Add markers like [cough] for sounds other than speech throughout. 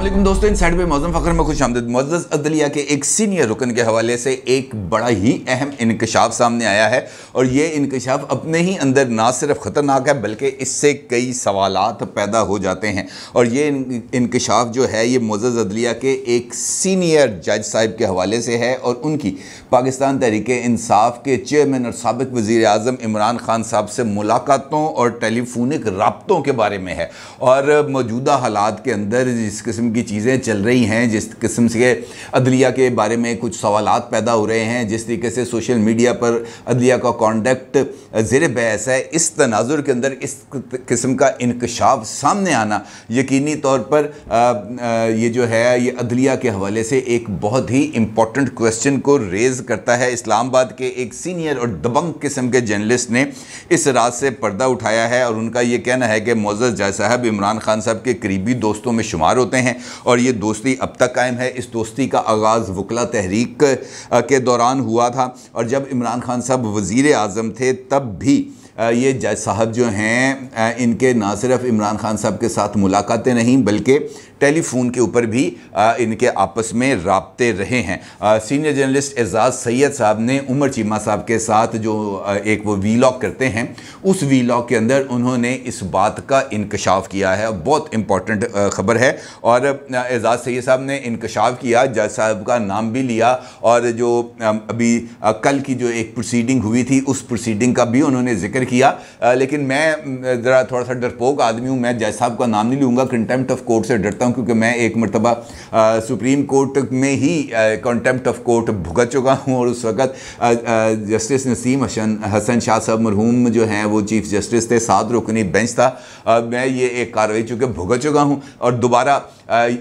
अल्लाम दोस्तों इन साइड पर मौजूद फ़खर में खुश आमद मज्ज़ अदलिया के एक सीनियर रुकन के हवाले से एक बड़ा ही अहम इंकशाफ सामने आया है और ये इनकशाफ अपने ही अंदर ना सिर्फ ख़तरनाक है बल्कि इससे कई सवाल पैदा हो जाते हैं और ये इनकशाफ जो है ये मज्ज़ अदलिया के एक सीनियर जज साहब के हवाले से है और उनकी पाकिस्तान तहरीक इंसाफ के चेयरमैन और सबक वज़ी अजम इमरान खान साहब से मुलाकातों और टेलीफोनिक रबतों के बारे में है और मौजूदा हालात के अंदर जिस किस्म की चीज़ें चल रही हैं जिस किस्म से अदलिया के बारे में कुछ सवाल पैदा हो रहे हैं जिस तरीके से सोशल मीडिया पर अदलिया का कॉन्डक्ट ज़ेर बहस है इस तनाजुर के अंदर इस किस्म का इनकशाफ सामने आना यकीनी तौर पर ये जो है ये अदलिया के हवाले से एक बहुत ही इम्पॉर्टेंट क्वेश्चन को रेज़ करता है इस्लामाबाद के एक सीनियर और दबंग किस्म के जर्नलिस्ट ने इस रात से पर्दा उठाया है और उनका ये कहना है कि मोज़ जय साहब इमरान खान साहब के करीबी दोस्तों में शुमार होते हैं और ये दोस्ती अब तक कायम है इस दोस्ती का आगाज़ वकला तहरीक के दौरान हुआ था और जब इमरान खान साहब वज़ी अजम थे तब भी ये जज साहब जो हैं इनके ना सिर्फ इमरान खान साहब के साथ मुलाकातें नहीं बल्कि टेलीफोन के ऊपर भी आ, इनके आपस में रबते रहे हैं आ, सीनियर जर्नलिस्ट एजाज सैयद साहब ने उमर चीमा साहब के साथ जो आ, एक वो वी करते हैं उस वी के अंदर उन्होंने इस बात का इंकशाफ किया है बहुत इंपॉर्टेंट ख़बर है और एजाज सैयद साहब ने इंकशाफ किया जज साहब का नाम भी लिया और जो अभी कल की जो एक प्रोसीडिंग हुई थी उस प्रोसीडिंग का भी उन्होंने जिक्र किया लेकिन मैं ज़रा थोड़ा सा डरपोक आदमी हूँ मैं जज साहब का नाम नहीं लूँगा कंटेम्प्ट ऑफ कोर्ट से डरता हूँ हूँ क्योंकि मैं एक मरतबा सुप्रीम कोर्ट में ही कॉन्टेम्प्ट ऑफ कोर्ट भुगत चुका हूँ और उस वक्त जस्टिस नसीम हसन हसन शाह साहब मरहूम जो हैं वो चीफ जस्टिस थे सात रुकनी बेंच था आ, मैं ये एक कार्रवाई चूँकि भुगत चुका हूँ और दोबारा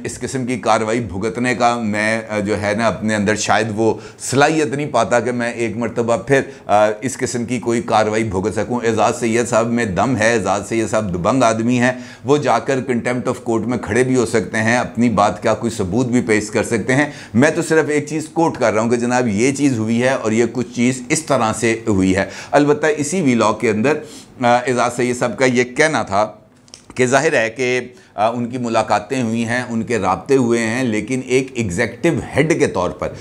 इस किस्म की कार्रवाई भुगतने का मैं जो है ना अपने अंदर शायद वो सलाहियत नहीं पाता कि मैं एक मरतबा फिर इस किस्म की कोई कार्रवाई भुगत सकूँ एजाज़ सैद साहब में दम है एजाज़ सैद साहब दुबंग आदमी हैं वो जाकर कंटेम्प्ट ऑफ कोर्ट में खड़े भी हो सकते हैं अपनी बात का कोई सबूत भी पेश कर सकते हैं मैं तो सिर्फ एक चीज़ कोर्ट कर रहा हूँ कि जनाब ये चीज़ हुई है और ये कुछ चीज़ इस तरह से हुई है अलबत् इसी वी के अंदर एजाज़ सैद साहब का ये कहना था कि जाहिर है कि आ, उनकी मुलाकातें हुई हैं उनके रबते हुए हैं लेकिन एक एग्जेक्टिव हेड के तौर पर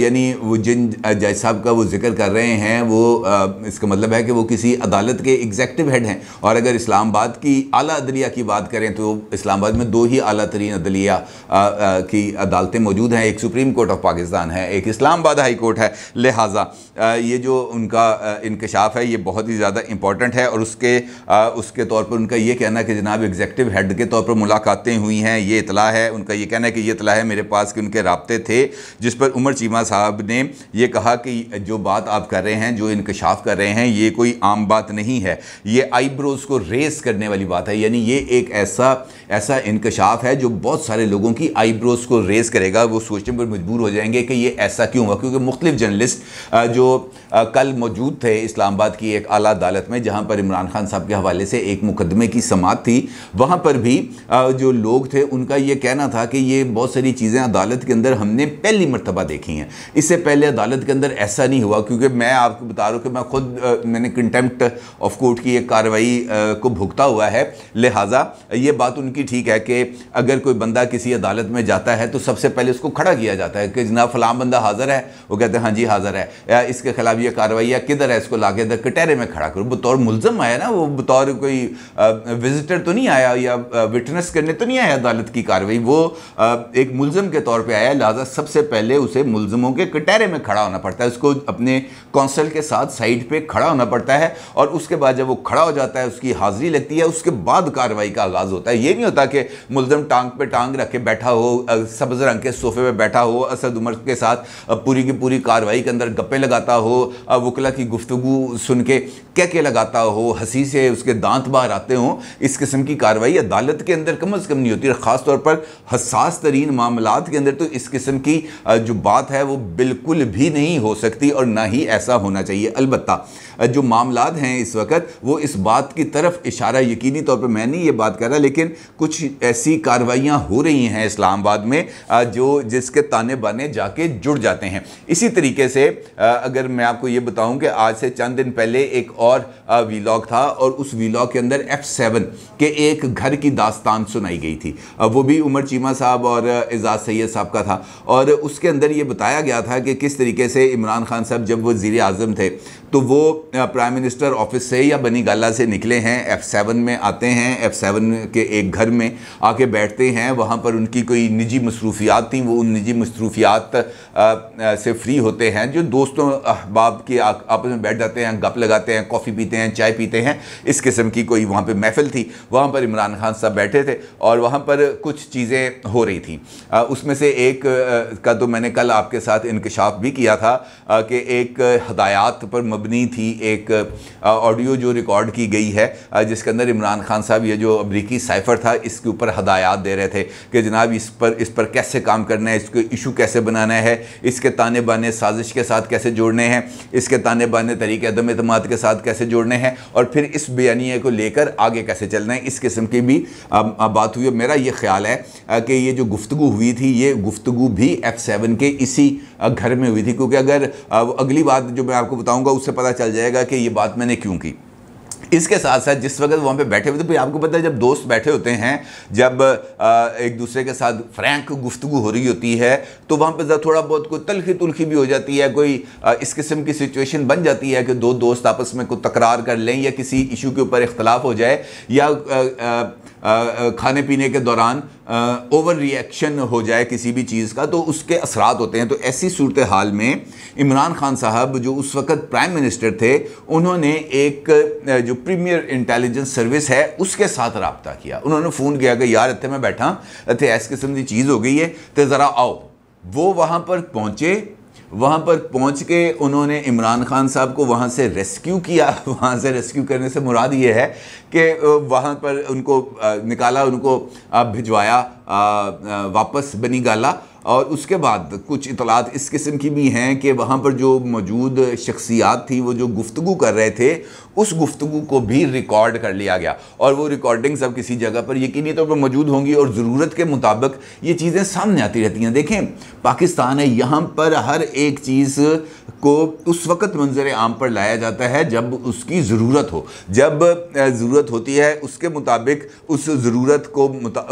यानी वो जिन जज साहब का वो जिक्र कर रहे हैं वो आ, इसका मतलब है कि वो किसी अदालत के एग्जेक्टिव हेड हैं और अगर इस्लामाबाद की अली अदलिया की बात करें तो इस्लामाबाद में दो ही अली तरीन अदलिया की अदालतें मौजूद हैं एक सुप्रीम कोर्ट ऑफ पाकिस्तान है एक इस्लामाबाद हाई कोर्ट है लिहाजा ये जो उनका इंकशाफ है ये बहुत ही ज़्यादा इंपॉर्टेंट है और उसके आ, उसके तौर पर उनका ये कहना कि जनाब एग्जेक्टिव हेड के तौर पर मुलाकातें हुई हैं ये इतला है उनका ये कहना है कि ये इतला है मेरे पास कि उनके रबते थे जिस पर उमर चीमा साहब ने यह कहा कि जो बात आप कर रहे हैं जो इनकशाफ कर रहे हैं ये कोई आम बात नहीं है ये आईब्रोज़ को रेस करने वाली बात है यानी ये एक ऐसा ऐसा इनकशाफ है जो बहुत सारे लोगों की आईब्रोज़ को रेस करेगा वो सोचने पर मजबूर हो जाएंगे कि ये ऐसा क्यों हुआ क्योंकि मुख्तलिफ जर्नलिस्ट जो कल मौजूद थे इस्लामाबाद की एक अला अदालत में जहाँ पर इमरान खान साहब के हवाले से एक मुकदमे की समात थी वहाँ पर भी जो लोग थे उनका ये कहना था कि ये बहुत सारी चीज़ें अदालत के अंदर हमने पहली मरतबा देखी हैं इससे पहले अदालत के अंदर ऐसा नहीं हुआ क्योंकि मैं आपको बता रहा हूँ कि मैं खुद मैंने कंटेम्प्ट ऑफ कोर्ट की एक कार्रवाई को भुगता हुआ है लिहाजा ये बात उनकी ठीक है कि अगर कोई बंदा किसी अदालत में जाता है तो सबसे पहले उसको खड़ा किया जाता है कि जना फलाम बंदा हाजिर है वो कहते हैं हाँ जी हाजिर है या इसके खिलाफ ये कार्रवाई या किधर है इसको ला के कटहरे में खड़ा करो बतौर मुलजम आया ना वो बतौर कोई विजिटर तो नहीं आया या विट विटनेस करने तो नहीं आया अदालत की कार्रवाई वो एक मुलजम के तौर पे आया लिहाजा सबसे पहले उसे मुलजमों के कटहरे में खड़ा होना पड़ता है उसको अपने कौंसल के साथ साइड पे खड़ा होना पड़ता है और उसके बाद जब वो खड़ा हो जाता है उसकी हाजिरी लगती है उसके बाद कार्रवाई का आगाज़ होता है ये नहीं होता कि मुलजम टांग पर टांग रख के बैठा हो सब्ज़ रंग के सोफे पर बैठा हो असद उमर के साथ पूरी की पूरी कार्रवाई के अंदर गप्पे लगाता हो वकला की गुफ्तु सुन के कह के लगाता हो हंसी से उसके दांत बाहर आते हों इस किस्म की कार्रवाई अदालत के अंदर कम अज़ कम नहीं होती और ख़ास तौर पर हसास तरीन मामला के अंदर तो इस किस्म की जो बात है वो बिल्कुल भी नहीं हो सकती और ना ही ऐसा होना चाहिए अलबत् जो मामला हैं इस वक्त वो इस बात की तरफ इशारा यकीनी तौर पर मैं नहीं ये बात कर रहा लेकिन कुछ ऐसी कार्रवाइयाँ हो रही हैं इस्लामाबाद में जो जिसके ताने बाने जाके जुड़ जाते हैं इसी तरीके से अगर मैं आपको ये बताऊं कि आज से चंद दिन पहले एक और वीलॉग था और उस वीलॉग के अंदर एफ सेवन के एक घर की दास्तान कान सुनाई गई थी वो भी उमर चीमा साहब और एजाज सैद साहब का था और उसके अंदर ये बताया गया था कि किस तरीके से इमरान खान साहब जब वो वज़ी अजम थे तो वो प्राइम मिनिस्टर ऑफिस से या बनी गाला से निकले हैं एफ़ सेवन में आते हैं एफ़ सेवन के एक घर में आके बैठते हैं वहाँ पर उनकी कोई निजी मसरूफियात थी वो उन निजी मसरूफियात से फ्री होते हैं जो दोस्तों अहबाब के आपस में बैठ जाते हैं गप लगाते हैं कॉफ़ी पीते हैं चाय पीते हैं इस किस्म की कोई वहाँ पर महफिल थी वहाँ पर इमरान खान साहब बैठे बैठे थे और वहाँ पर कुछ चीज़ें हो रही थी उसमें से एक का तो मैंने कल आपके साथ इंकशाफ भी किया था कि एक हदायत पर मबनी थी एक ऑडियो जो रिकॉर्ड की गई है जिसके अंदर इमरान खान साहब ये जो अमरीकी साइफ़र था इसके ऊपर हदायत दे रहे थे कि जनाब इस पर इस पर कैसे काम करना है इसको इशू कैसे बनाना है इसके ताने बाने साजिश के साथ कैसे जोड़ने हैं इसके ताने बाने तरीके अदम अतमाद के साथ कैसे जोड़ने हैं और फिर इस बयानी को लेकर आगे कैसे चलना है इस किस्म की भी बात हुई है मेरा ये ख्याल है कि ये जो गुफ्तु हुई थी ये गुफ्तु भी एफ़ सेवन के इसी घर में हुई थी क्योंकि अगर अगली बात जो मैं आपको बताऊँगा उससे पता चल जाएगा कि ये बात मैंने क्यों की इसके साथ साथ जिस वक्त वहाँ पे बैठे हुए थे भाई आपको पता है जब दोस्त बैठे होते हैं जब एक दूसरे के साथ फ्रैंक गुफ्तु हो रही होती है तो वहाँ पे थोड़ा बहुत कोई तलखी तुलखी भी हो जाती है कोई इस किस्म की सिचुएशन बन जाती है कि दो दोस्त आपस में कोई तकरार कर लें या किसी इशू के ऊपर इख्तलाफ हो जाए या खाने पीने के दौरान ओवर रिएक्शन हो जाए किसी भी चीज़ का तो उसके असरात होते हैं तो ऐसी सूरत हाल में इमरान खान साहब जो उस वक्त प्राइम मिनिस्टर थे उन्होंने एक जो प्रीमियर इंटेलिजेंस सर्विस है उसके साथ रबता किया उन्होंने फ़ोन किया कि यार इतने मैं बैठा इतने ऐसी किस्म की चीज़ हो गई है तो ज़रा आओ वो वहाँ पर पहुँचे वहाँ पर पहुँच के उन्होंने इमरान खान साहब को वहाँ से रेस्क्यू किया [laughs] वहाँ से रेस्क्यू करने से मुराद ये है कि वहाँ पर उनको निकाला उनको भिजवाया वापस बनी गाला और उसके बाद कुछ इतलात इस किस्म की भी हैं कि वहाँ पर जो मौजूद शख्सियात थी वो जो गुफ्तु कर रहे थे उस गुफ्तु को भी रिकॉर्ड कर लिया गया और वो रिकॉर्डिंग सब किसी जगह पर यकीनी तौर तो पर मौजूद होंगी और ज़रूरत के मुताबिक ये चीज़ें सामने आती रहती हैं देखें पाकिस्तान है यहाँ पर हर एक चीज़ को उस वक्त मंजर आम पर लाया जाता है जब उसकी ज़रूरत हो जब ज़रूरत होती है उसके मुताबिक उस ज़रूरत को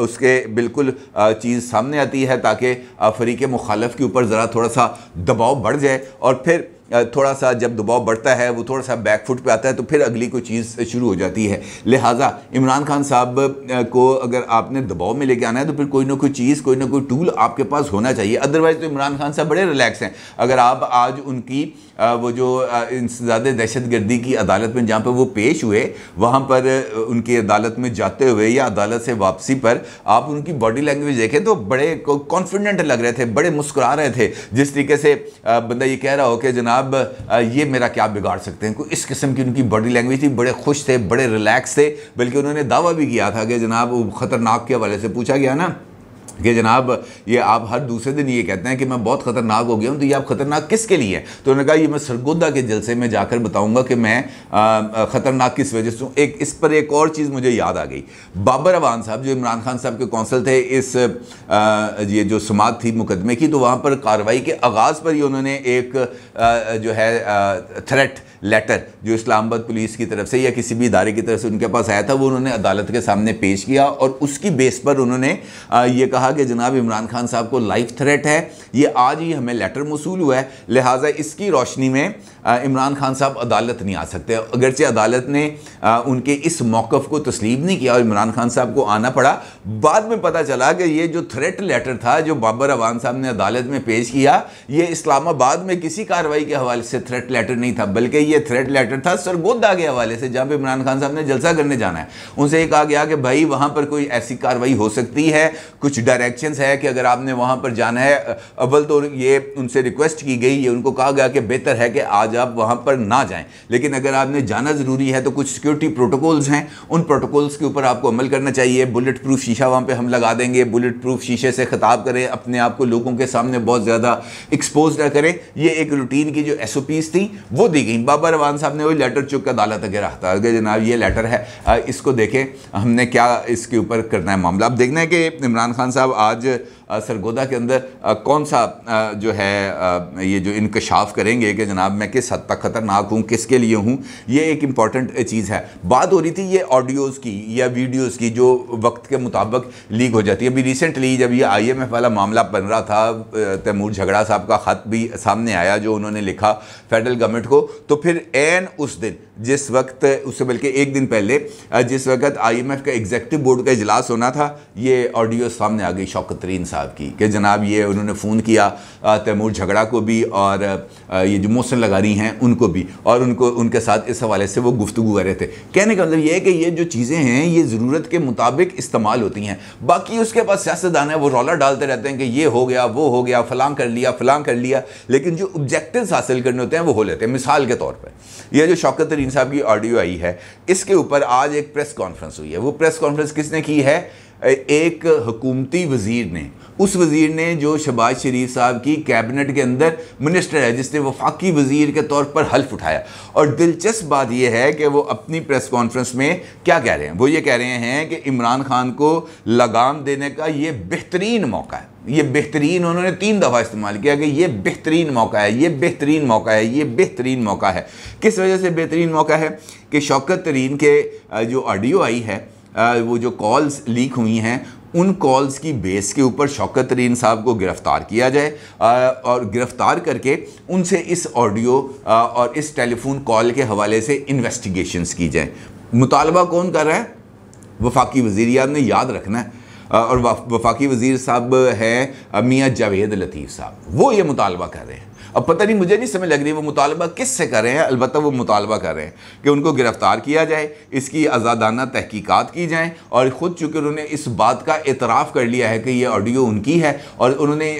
उसके बिल्कुल चीज़ सामने आती है ताकि फरीक मुखालफ के ऊपर ज़रा थोड़ा सा दबाव बढ़ जाए और फिर थोड़ा सा जब दबाव बढ़ता है वो थोड़ा सा बैक फुट पे आता है तो फिर अगली कोई चीज़ शुरू हो जाती है लिहाजा इमरान खान साहब को अगर आपने दबाव में लेके आना है तो फिर कोई ना कोई चीज़ कोई ना कोई टूल आपके पास होना चाहिए अदरवाइज़ तो इमरान खान साहब बड़े रिलैक्स हैं अगर आप आज उनकी वो जो ज़्यादा दहशत गर्दी की अदालत में जहाँ पर वो पेश हुए वहाँ पर उनकी अदालत में जाते हुए या अदालत से वापसी पर आप उनकी बॉडी लैंग्वेज देखें तो बड़े कॉन्फिडेंट लग रहे थे बड़े मुस्कुरा रहे थे जिस तरीके से बंदा ये कह रहा हो कि जनाब अब ये मेरा क्या बिगाड़ सकते हैं कोई इस किस्म की उनकी बॉडी लैंग्वेज थी बड़े खुश थे बड़े रिलैक्स थे बल्कि उन्होंने दावा भी किया था कि जनाब ख़तरनाक के हवाले से पूछा गया ना कि जनाब ये आप हर दूसरे दिन ये कहते हैं कि मैं बहुत ख़तरनाक हो गया हूँ तो ये आप ख़तरनाक किसके लिए हैं तो उन्होंने कहा ये मैं सरगोदा के जलसे में जाकर बताऊँगा कि मैं ख़तरनाक किस वजह से हूँ एक इस पर एक और चीज़ मुझे याद आ गई बाबर अवान साहब जो इमरान खान साहब के कौंसल थे इस आ, ये जो समात थी मुकदमे की तो वहाँ पर कार्रवाई के आगाज़ पर ही उन्होंने एक आ, जो है थ्रेट लेटर जो इस्लामाबाद पुलिस की तरफ से या किसी भी इदारे की तरफ से उनके पास आया था वो उन्होंने अदालत के सामने पेश किया और उसकी बेस पर उन्होंने ये कहा कहा कि जनाब इमरान खान साहब को लाइफ थ्रेट है ये आज ही हमें लेटर मौसू हुआ है लिहाजा इसकी रोशनी में इमरान खान साहब अदालत नहीं आ सकते अगरचे अदालत ने उनके इस मौक़ को तस्लीम नहीं किया और इमरान खान साहब को आना पड़ा बाद में पता चला कि ये जो थ्रेट लेटर था जो बाबर अवान साहब ने अदालत में पेश किया ये इस्लामाबाद में किसी कार्रवाई के हवाले से थ्रेट लेटर नहीं था बल्कि ये थ्रेट लेटर था सरगोदा के हवाले से जहाँ पर इमरान खान साहब ने जलसा करने जाना है उनसे ये कहा गया कि भाई वहाँ पर कोई ऐसी कार्रवाई हो सकती है कुछ डायरेक्शन है कि अगर आपने वहाँ पर जाना है अव्वल तो ये उनसे रिक्वेस्ट की गई ये उनको कहा गया कि बेहतर है कि आज आप वहाँ पर ना जाएं लेकिन अगर आपने जाना ज़रूरी है तो कुछ सिक्योरिटी प्रोटोकॉल्स हैं उन प्रोटोकॉल्स के ऊपर आपको अमल करना चाहिए बुलेट प्रूफ शीशा वहाँ पर हम लगा देंगे बुलेट प्रूफ शीशे से ख़ताब करें अपने आप को लोगों के सामने बहुत ज़्यादा एक्सपोज ना करें ये एक रूटीन की जो एस ओ पीज़ थी वो दी गई बाबा रवान साहब ने वो लेटर चुक अदालत अगर रहा था जनाब ये लेटर है इसको देखें हमने क्या इसके ऊपर करना है मामला अब देखना है कि इमरान खान साहब आज सरगोदा के अंदर कौन सा जो है ये जो इनकशाफ करेंगे कि जनाब मैं किस हद तक ख़तरनाक हूँ किसके लिए हूँ ये एक इम्पॉर्टेंट चीज़ है बात हो रही थी ये ऑडियोज़ की या वीडियोज़ की जो वक्त के मुताबिक लीक हो जाती है अभी रिसेंटली जब ये आई एम एफ वाला मामला बन रहा था तैमूर झगड़ा साहब का ख़त भी सामने आया जो उन्होंने लिखा फेडरल गवर्नमेंट को तो फिर एन उस दिन जिस वक्त उससे बल्कि एक दिन पहले जिस वक्त आईएमएफ का एग्जेक्टिव बोर्ड का इजलास होना था ये ऑडियो सामने आ गई शौकत तरीन साहब की कि जनाब ये उन्होंने फ़ोन किया तैमूर झगड़ा को भी और ये जो मोशन लगा रही हैं उनको भी और उनको उनके साथ इस हवाले से वो गुफ्तु कर रहे थे कहने का मतलब ये है कि ये जो चीज़ें हैं ये ज़रूरत के मुताबिक इस्तेमाल होती हैं बाकी उसके पास सियासतदान है वो रौला डालते रहते हैं कि ये हो गया वो हो गया फ़लाँ कर लिया फ़लांग कर लिया लेकिन जो ऑब्जेक्टिव हासिल करने होते हैं वो हो लेते हैं मिसाल के तौर पर यह जो शौकत तरीन साहब की ऑडियो आई है इसके ऊपर आज एक प्रेस कॉन्फ्रेंस हुई है वो प्रेस कॉन्फ्रेंस किसने की है एक हकूमती वजीर ने उस वजीर ने जो शबाज शरीफ साहब की कैबिनेट के अंदर मिनिस्टर है जिसने वफाकी वजीर के तौर पर हल्फ उठाया और दिलचस्प बात यह है कि वो अपनी प्रेस कॉन्फ्रेंस में क्या कह रहे हैं वो ये कह रहे हैं कि इमरान खान को लगाम देने का ये बेहतरीन मौका है ये बेहतरीन उन्होंने तीन दफ़ा इस्तेमाल किया कि ये बेहतरीन मौका है ये बेहतरीन मौका है ये बेहतरीन मौका है किस वजह से बेहतरीन मौका है कि शौकत तरीन के जो ऑडियो आई है वो जो कॉल्स लीक हुई हैं उन कॉल्स की बेस के ऊपर शौकत तरीन साहब को गिरफ़्तार किया जाए और गिरफ़्तार करके उनसे इस ऑडियो और इस टेलीफोन कॉल के हवाले से इन्वेस्टिगेशंस की जाएँ मुतालबा कौन कर रहा है वफाकी वजीर याद ने याद रखना है और वफाकी वजीर साहब हैं मियाँ जावेद लतीफ़ साहब वो ये मुतालबा कर रहे हैं अब पता नहीं मुझे नहीं समझ लग रही वो मुतालबा किस से कर रहे हैं अलबत् वो मुतालबा कर रहे हैं कि उनको गिरफ़्तार किया जाए इसकी आज़ादाना तहकीक़ात की जाएँ और ख़ुद चूँकि उन्होंने इस बात का एतराफ़ कर लिया है कि ये ऑडियो उनकी है और उन्होंने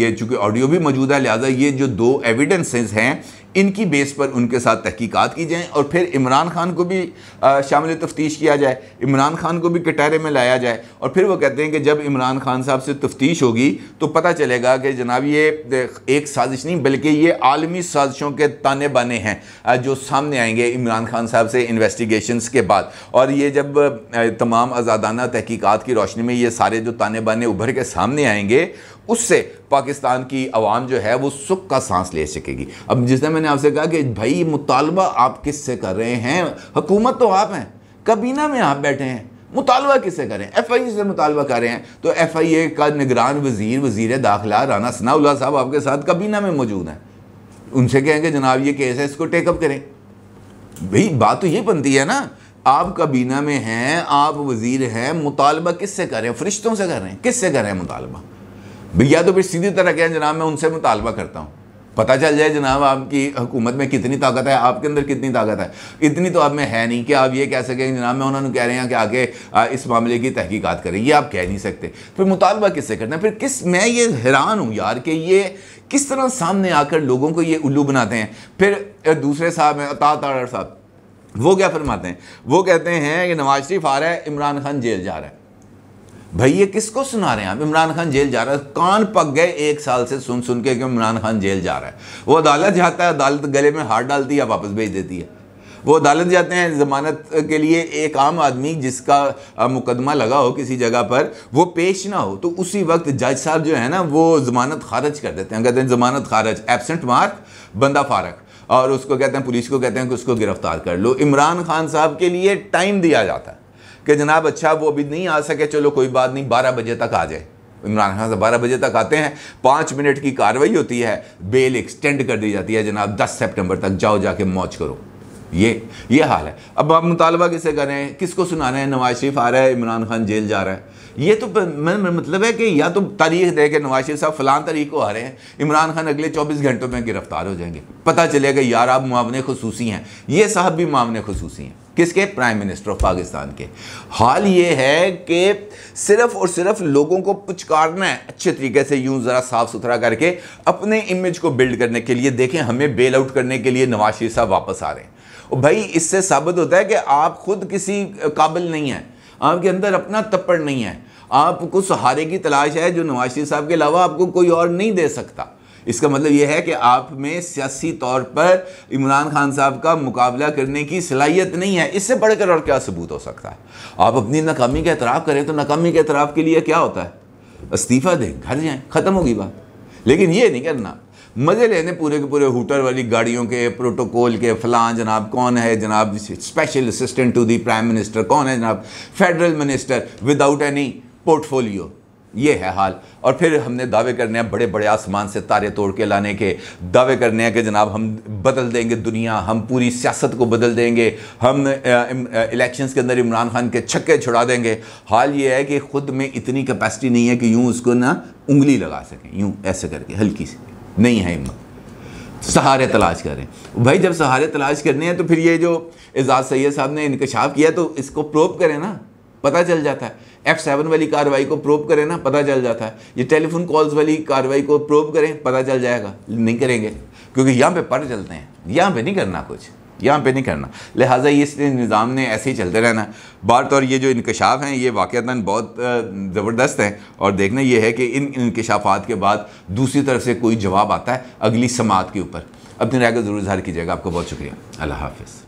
ये चूँकि ऑडियो भी मौजूद है लिहाजा ये जो दो एविडेंसेस हैं इनकी बेस पर उनके साथ तहकीकात की जाएँ और फिर इमरान खान को भी शामिल तफ्तीश किया जाए इमरान खान को भी कटहरे में लाया जाए और फिर वो कहते हैं कि जब इमरान खान साहब से तफ्तीश होगी तो पता चलेगा कि जनाब ये एक साजिश नहीं बल्कि ये आलमी साजिशों के ताने बाने हैं जो सामने आएंगे इमरान खान साहब से इन्वेस्टिगेशन के बाद और ये जब तमाम आज़ादाना तहकीक़ात की रोशनी में ये सारे जो ताने बाने उभर के सामने आएंगे उससे पाकिस्तान की आवाम जो है वो सुख का सांस ले सकेगी अब जिसने मैंने आपसे कहा कि भाई मुतालबा आप किससे कर रहे हैं हुकूमत तो आप हैं कबीना में आप बैठे हैं मुतालबा किससे करें एफ आई ए से मुतालबा कर रहे हैं तो एफ आई ए का निगरान वजीर वजीर दाखिला राना सनाउल्ला साहब आपके साथ कबीना में मौजूद हैं उनसे कहेंगे जनाब ये केस है इसको टेकअप करें भाई बात तो ये बनती है ना आप कबीना में हैं आप वजीर हैं मुतालबा किससे करें फरिश्तों से कर रहे हैं किससे कर रहे हैं मुतालबा भैया तो फिर सीधी तरह क्या जनाब मैं उनसे मुतालबा करता हूँ पता चल जाए जनाब आपकी हुकूमत में कितनी ताकत है आपके अंदर कितनी ताकत है इतनी तो आप में है नहीं कि आप ये कह सकें जनाब मैं उन्होंने कह रहे हैं कि आगे इस मामले की तहकीकात करें ये आप कह नहीं सकते तो फिर मुतालबा किससे करना है फिर किस मैं ये हैरान हूँ यार कि ये किस तरह सामने आकर लोगों को ये उल्लू बनाते हैं फिर दूसरे साहब हैं ताड़ साहब वो क्या फरमाते हैं वो कहते हैं कि नवाज शरीफ आ रहा है इमरान खान जेल जा रहा है भाई ये किसको सुना रहे हैं आप इमरान खान जेल जा रहा है कान पक गए एक साल से सुन सुन के कि इमरान खान जेल जा रहा है वो अदालत जाता है अदालत गले में हार डालती है वापस भेज देती है वो अदालत जाते हैं ज़मानत के लिए एक आम आदमी जिसका मुकदमा लगा हो किसी जगह पर वो पेश ना हो तो उसी वक्त जज साहब जो है ना वो ज़मानत खारज कर देते हैं कहते हैं ज़मानत खारज एबसेंट मार्क बंदा फारक और उसको कहते हैं पुलिस को कहते हैं कि उसको गिरफ्तार कर लो इमरान खान साहब के लिए टाइम दिया जाता है कि जनाब अच्छा वो अभी नहीं आ सके चलो कोई बात नहीं बारह बजे तक आ जाए इमरान खान साहब बारह बजे तक आते हैं पाँच मिनट की कार्रवाई होती है बेल एक्सटेंड कर दी जाती है जनाब दस सेप्टेम्बर तक जाओ जाके मौज करो ये ये हाल है अब आप मुतालबा किसे करें किसको सुना रहे हैं नवाज शरीफ आ रहा है इमरान खान जेल जा रहा है ये तो मतलब है कि या तो तारीख दे के नवाज शरीफ साहब फलां तारीख को आ रहे हैं इमरान खान अगले 24 घंटों में गिरफ्तार हो जाएंगे पता चलेगा यार आप मामले खसूसी हैं ये साहब भी मामले खसूसी हैं किसके प्राइम मिनिस्टर ऑफ पाकिस्तान के हाल ये है कि सिर्फ और सिर्फ लोगों को पुचकारना है अच्छे तरीके से यूं ज़रा साफ सुथरा करके अपने इमेज को बिल्ड करने के लिए देखें हमें बेल आउट करने के लिए नवाज शरीफ साहब वापस आ रहे हैं भाई इससे साबित होता है कि आप खुद किसी काबिल नहीं हैं आपके अंदर अपना तप्पड़ नहीं है आपको सहारे की तलाश है जो नवाज शरीफ साहब के अलावा आपको कोई और नहीं दे सकता इसका मतलब यह है कि आप में सियासी तौर पर इमरान खान साहब का मुकाबला करने की सलाहियत नहीं है इससे बढ़कर और क्या सबूत हो सकता है आप अपनी नाकामी का एतराफ़ करें तो नाकामी के एतराफ़ के लिए क्या होता है इस्तीफ़ा दें घर जाएँ ख़त्म होगी बात लेकिन ये नहीं करना मज़े लेने पूरे के पूरे हुटर वाली गाड़ियों के प्रोटोकॉल के फ़लां जनाब कौन है जनाब special assistant to the prime minister कौन है जनाब federal minister without any portfolio ये है हाल और फिर हमने दावे करने हैं बड़े बड़े आसमान से तारे तोड़ के लाने के दावे करने हैं कि जनाब हम बदल देंगे दुनिया हम पूरी सियासत को बदल देंगे हम इलेक्शंस के अंदर इमरान खान के छक्के छुड़ा देंगे हाल ये है कि ख़ुद में इतनी कैपेसिटी नहीं है कि यूँ उसको ना उंगली लगा सकें यूँ ऐसे करके हल्की सी नहीं है हिम्मत सहारे तलाश करें भाई जब सहारे तलाश करने हैं तो फिर ये जो एजाज सैद साहब ने इनकशाफ किया तो इसको प्रोप करें ना पता चल जाता है एफ सेवन वाली कार्रवाई को प्रोप करें ना पता चल जाता है ये टेलीफोन कॉल्स वाली कार्रवाई को प्रोप करें पता चल जाएगा नहीं करेंगे क्योंकि यहाँ पे पढ़ चलते हैं यहाँ पे नहीं करना कुछ यहाँ पे नहीं करना लिहाजा ये इस निज़ाम ने ऐसे ही चलते रहना बात और ये जो इंकशाफ हैं ये वाक़ता बहुत ज़बरदस्त हैं और देखना यह है कि इन इनकशाफात के बाद दूसरी तरफ से कोई जवाब आता है अगली समात के ऊपर अपनी राय का ज़रूर इजहार कीजिएगा आपको बहुत शुक्रिया अल्लाह हाफिज़